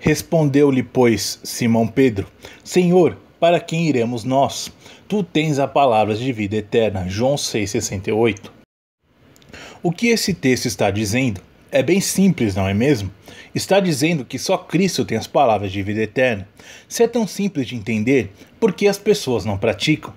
Respondeu-lhe, pois, Simão Pedro: Senhor, para quem iremos nós? Tu tens a palavra de vida eterna. João 6,68. O que esse texto está dizendo? É bem simples, não é mesmo? Está dizendo que só Cristo tem as palavras de vida eterna. Se é tão simples de entender, por que as pessoas não praticam?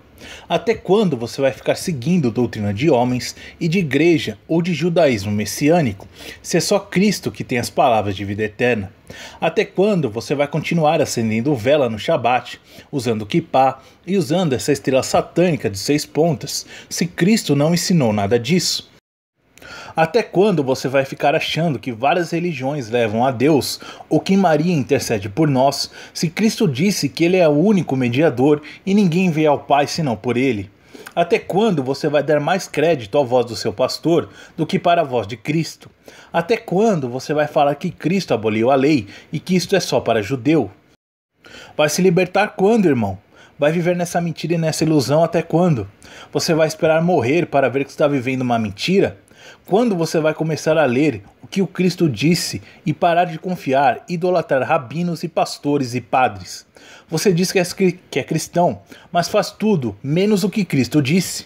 Até quando você vai ficar seguindo doutrina de homens e de igreja ou de judaísmo messiânico, se é só Cristo que tem as palavras de vida eterna? Até quando você vai continuar acendendo vela no Shabat, usando kippah e usando essa estrela satânica de seis pontas, se Cristo não ensinou nada disso? Até quando você vai ficar achando que várias religiões levam a Deus ou que Maria intercede por nós, se Cristo disse que ele é o único mediador e ninguém vê ao Pai senão por ele? Até quando você vai dar mais crédito à voz do seu pastor do que para a voz de Cristo? Até quando você vai falar que Cristo aboliu a lei e que isto é só para judeu? Vai se libertar quando, irmão? Vai viver nessa mentira e nessa ilusão até quando? Você vai esperar morrer para ver que está vivendo uma mentira? Quando você vai começar a ler o que o Cristo disse e parar de confiar, idolatrar rabinos e pastores e padres? Você diz que é, que é cristão, mas faz tudo menos o que Cristo disse.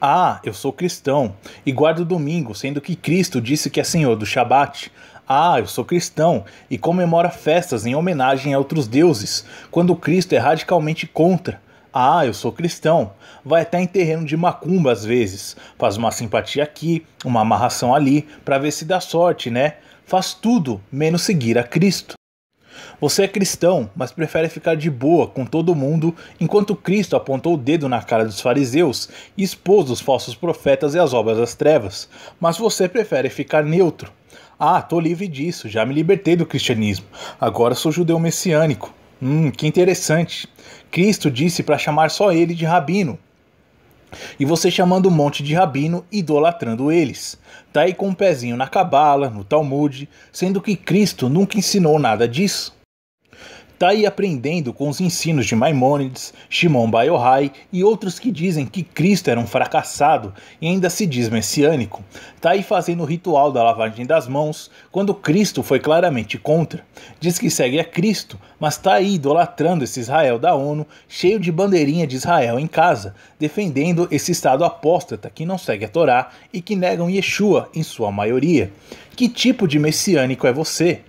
Ah, eu sou cristão e guardo domingo, sendo que Cristo disse que é senhor do Shabat. Ah, eu sou cristão e comemora festas em homenagem a outros deuses, quando Cristo é radicalmente contra. Ah, eu sou cristão. Vai até em terreno de macumba às vezes. Faz uma simpatia aqui, uma amarração ali, para ver se dá sorte, né? Faz tudo, menos seguir a Cristo. Você é cristão, mas prefere ficar de boa com todo mundo, enquanto Cristo apontou o dedo na cara dos fariseus e expôs os falsos profetas e as obras das trevas. Mas você prefere ficar neutro. Ah, tô livre disso, já me libertei do cristianismo. Agora sou judeu messiânico. Hum, que interessante. Cristo disse para chamar só ele de rabino. E você chamando um monte de rabino, idolatrando eles. Tá aí com um pezinho na cabala, no Talmud, sendo que Cristo nunca ensinou nada disso. Tá aí aprendendo com os ensinos de Maimônides, Shimon Bar e outros que dizem que Cristo era um fracassado e ainda se diz messiânico. Tá aí fazendo o ritual da lavagem das mãos, quando Cristo foi claramente contra. Diz que segue a Cristo, mas tá aí idolatrando esse Israel da ONU, cheio de bandeirinha de Israel em casa, defendendo esse Estado apóstata que não segue a Torá e que negam Yeshua em sua maioria. Que tipo de messiânico é você?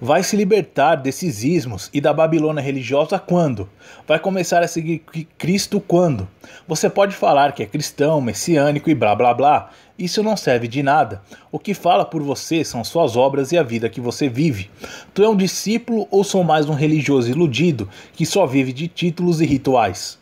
vai se libertar desses ismos e da Babilônia religiosa quando? Vai começar a seguir Cristo quando? Você pode falar que é cristão, messiânico e blá blá blá. Isso não serve de nada. O que fala por você são suas obras e a vida que você vive. Tu é um discípulo ou sou mais um religioso iludido que só vive de títulos e rituais?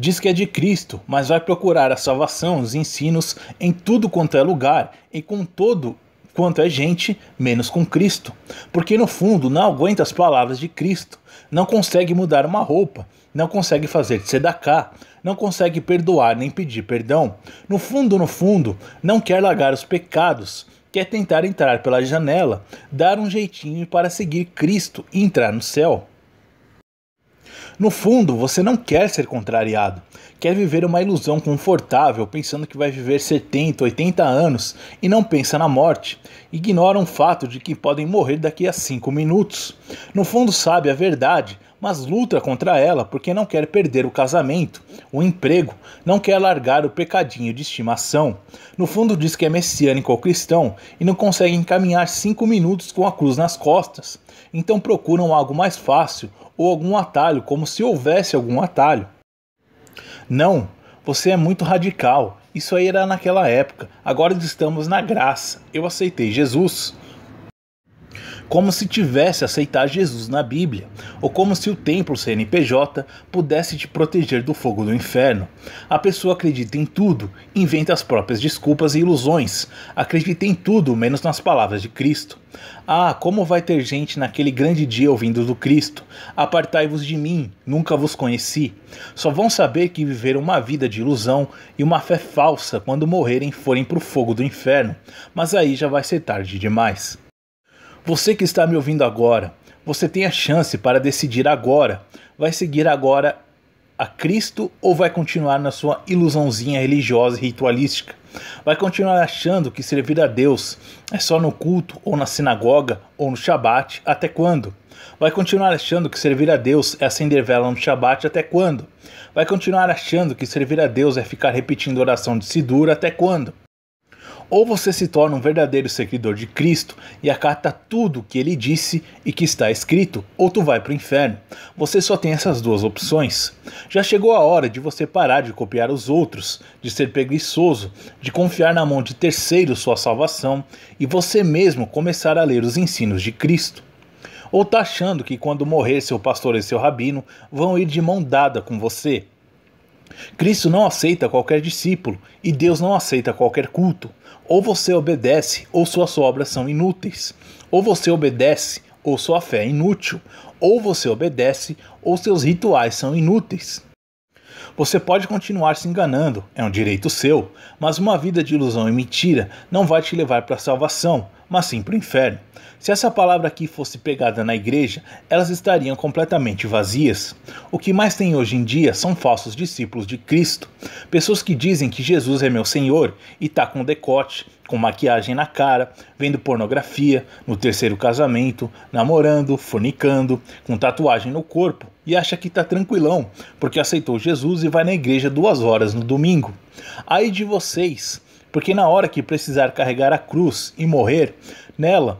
diz que é de Cristo, mas vai procurar a salvação, os ensinos em tudo quanto é lugar e com todo quanto é gente, menos com Cristo, porque no fundo não aguenta as palavras de Cristo, não consegue mudar uma roupa, não consegue fazer sedacá, não consegue perdoar nem pedir perdão. No fundo, no fundo, não quer largar os pecados, quer tentar entrar pela janela, dar um jeitinho para seguir Cristo e entrar no céu. No fundo, você não quer ser contrariado, quer viver uma ilusão confortável, pensando que vai viver 70, 80 anos e não pensa na morte. Ignora o fato de que podem morrer daqui a 5 minutos. No fundo, sabe a verdade, mas luta contra ela porque não quer perder o casamento, o emprego, não quer largar o pecadinho de estimação. No fundo, diz que é messiânico ou cristão e não consegue encaminhar cinco minutos com a cruz nas costas. Então procuram algo mais fácil ou algum atalho, como se houvesse algum atalho. Não, você é muito radical. Isso aí era naquela época. Agora estamos na graça. Eu aceitei Jesus como se tivesse aceitar Jesus na Bíblia, ou como se o templo CNPJ pudesse te proteger do fogo do inferno. A pessoa acredita em tudo, inventa as próprias desculpas e ilusões, acredita em tudo menos nas palavras de Cristo. Ah, como vai ter gente naquele grande dia ouvindo do Cristo: Apartai-vos de mim, nunca vos conheci. Só vão saber que viveram uma vida de ilusão e uma fé falsa quando morrerem forem para o fogo do inferno, mas aí já vai ser tarde demais. Você que está me ouvindo agora, você tem a chance para decidir agora. Vai seguir agora a Cristo ou vai continuar na sua ilusãozinha religiosa e ritualística? Vai continuar achando que servir a Deus é só no culto ou na sinagoga ou no Shabat até quando? Vai continuar achando que servir a Deus é acender vela no Shabat até quando? Vai continuar achando que servir a Deus é ficar repetindo oração de Sidura até quando? ou você se torna um verdadeiro seguidor de Cristo e acata tudo que ele disse e que está escrito, ou tu vai para o inferno. Você só tem essas duas opções. Já chegou a hora de você parar de copiar os outros, de ser preguiçoso, de confiar na mão de terceiros sua salvação e você mesmo começar a ler os ensinos de Cristo. Ou tá achando que quando morrer seu pastor e seu rabino vão ir de mão dada com você? Cristo não aceita qualquer discípulo e Deus não aceita qualquer culto. Ou você obedece, ou suas obras são inúteis. Ou você obedece, ou sua fé é inútil. Ou você obedece, ou seus rituais são inúteis. Você pode continuar se enganando, é um direito seu, mas uma vida de ilusão e mentira não vai te levar para a salvação, mas sim para o inferno. Se essa palavra aqui fosse pegada na igreja, elas estariam completamente vazias. O que mais tem hoje em dia são falsos discípulos de Cristo, pessoas que dizem que Jesus é meu Senhor e tá com decote, com maquiagem na cara, vendo pornografia, no terceiro casamento, namorando, fornicando, com tatuagem no corpo e acha que tá tranquilão porque aceitou Jesus e vai na igreja duas horas no domingo. Aí de vocês porque na hora que precisar carregar a cruz e morrer nela,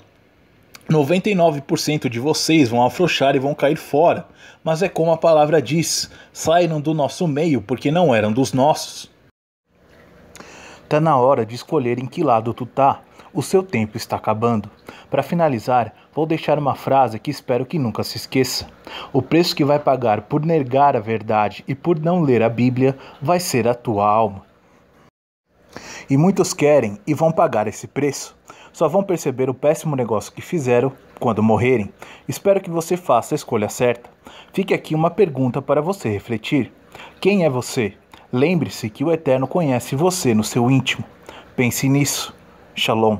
99% de vocês vão afrouxar e vão cair fora. Mas é como a palavra diz: saíram do nosso meio porque não eram dos nossos. Tá na hora de escolher em que lado tu tá. O seu tempo está acabando. Para finalizar, vou deixar uma frase que espero que nunca se esqueça. O preço que vai pagar por negar a verdade e por não ler a Bíblia vai ser a tua alma. E muitos querem e vão pagar esse preço. Só vão perceber o péssimo negócio que fizeram quando morrerem. Espero que você faça a escolha certa. Fique aqui uma pergunta para você refletir: Quem é você? Lembre-se que o Eterno conhece você no seu íntimo. Pense nisso. Shalom.